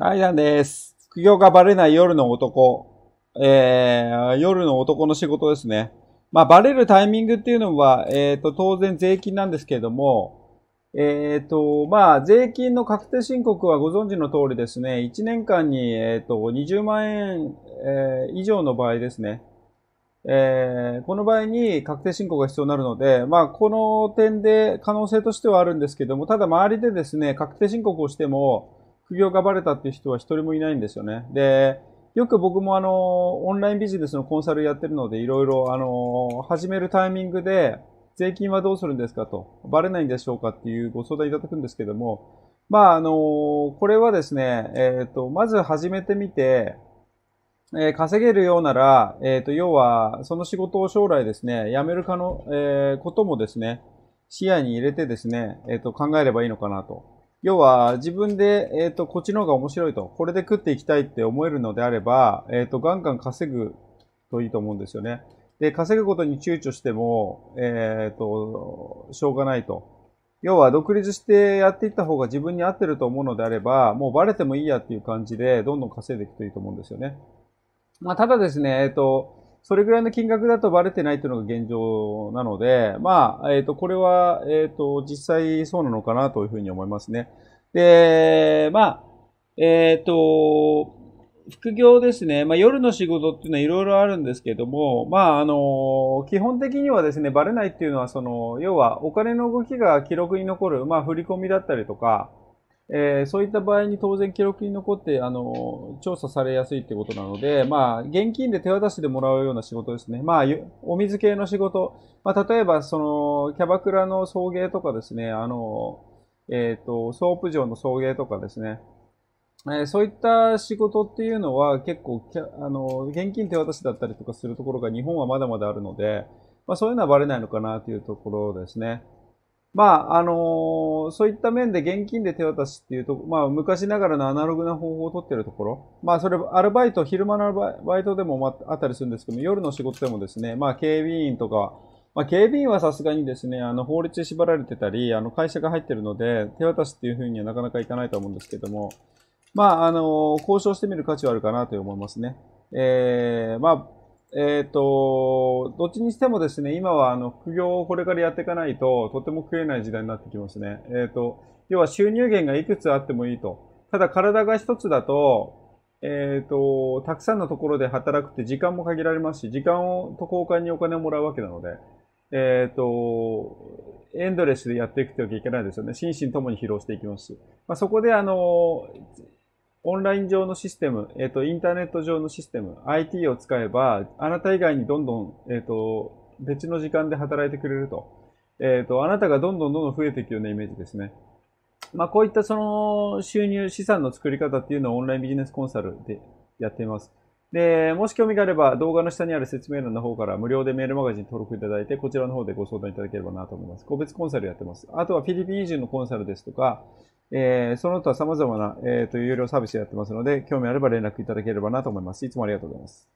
はい、なんです。副業がバレない夜の男。えー、夜の男の仕事ですね。まあ、バレるタイミングっていうのは、えっ、ー、と、当然税金なんですけれども、えっ、ー、と、まあ、税金の確定申告はご存知の通りですね、1年間に、えっ、ー、と、20万円、え以上の場合ですね。えー、この場合に確定申告が必要になるので、まあ、この点で可能性としてはあるんですけども、ただ周りでですね、確定申告をしても、副業がバレたっていう人は一人もいないんですよね。で、よく僕もあの、オンラインビジネスのコンサルやってるので、いろいろあの、始めるタイミングで、税金はどうするんですかと、バレないんでしょうかっていうご相談いただくんですけども、まあ、あの、これはですね、えっ、ー、と、まず始めてみて、えー、稼げるようなら、えっ、ー、と、要は、その仕事を将来ですね、辞めるかの、えこともですね、視野に入れてですね、えっ、と、考えればいいのかなと。要は自分で、えっ、と、こっちの方が面白いと、これで食っていきたいって思えるのであれば、えっ、と、ガンガン稼ぐといいと思うんですよね。で、稼ぐことに躊躇しても、えっ、と、しょうがないと。要は独立してやっていった方が自分に合ってると思うのであれば、もうバレてもいいやっていう感じで、どんどん稼いでいくといいと思うんですよね。まあ、ただですね、えっ、と、それぐらいの金額だとバレてないというのが現状なので、まあ、えっ、ー、と、これは、えっ、ー、と、実際そうなのかなというふうに思いますね。で、まあ、えっ、ー、と、副業ですね。まあ、夜の仕事っていうのはいろいろあるんですけども、まあ、あの、基本的にはですね、バレないっていうのは、その、要はお金の動きが記録に残る、まあ、振り込みだったりとか、えー、そういった場合に当然記録に残ってあの調査されやすいってことなので、まあ、現金で手渡しでもらうような仕事ですね、まあ、お水系の仕事、まあ、例えばそのキャバクラの送迎とかですねあの、えーと、とソープ場の送迎とかですね、えー、そういった仕事っていうのは結構あの現金手渡しだったりとかするところが日本はまだまだあるので、まあ、そういうのはバレないのかなというところですね。まあ、あのー、そういった面で現金で手渡しっていうと、まあ、昔ながらのアナログな方法を取ってるところ、まあ、それ、アルバイト、昼間のアルバイトでも、あ、あったりするんですけど、夜の仕事でもですね、まあ、警備員とか、まあ、警備員はさすがにですね、あの、法律で縛られてたり、あの、会社が入ってるので、手渡しっていうふうにはなかなかいかないと思うんですけども、まあ、あのー、交渉してみる価値はあるかなと思いますね。えー、まあ、えっ、ー、と、どっちにしてもですね、今はあの副業をこれからやっていかないと、とても食えない時代になってきますね。えっ、ー、と、要は収入源がいくつあってもいいと。ただ体が一つだと、えっ、ー、と、たくさんのところで働くって時間も限られますし、時間をと交換にお金をもらうわけなので、えっ、と、エンドレスでやっていくといけないですよね。心身ともに疲労していきます。まあ、そこで、あの、オンライン上のシステム、えっ、ー、と、インターネット上のシステム、IT を使えば、あなた以外にどんどん、えっ、ー、と、別の時間で働いてくれると。えっ、ー、と、あなたがどんどんどんどん増えていくようなイメージですね。まあ、こういったその収入、資産の作り方っていうのをオンラインビジネスコンサルでやっています。で、もし興味があれば動画の下にある説明欄の方から無料でメールマガジン登録いただいて、こちらの方でご相談いただければなと思います。個別コンサルやってます。あとはフィリピン移住のコンサルですとか、えー、その他様々な、えー、と有料サービスやってますので、興味あれば連絡いただければなと思います。いつもありがとうございます。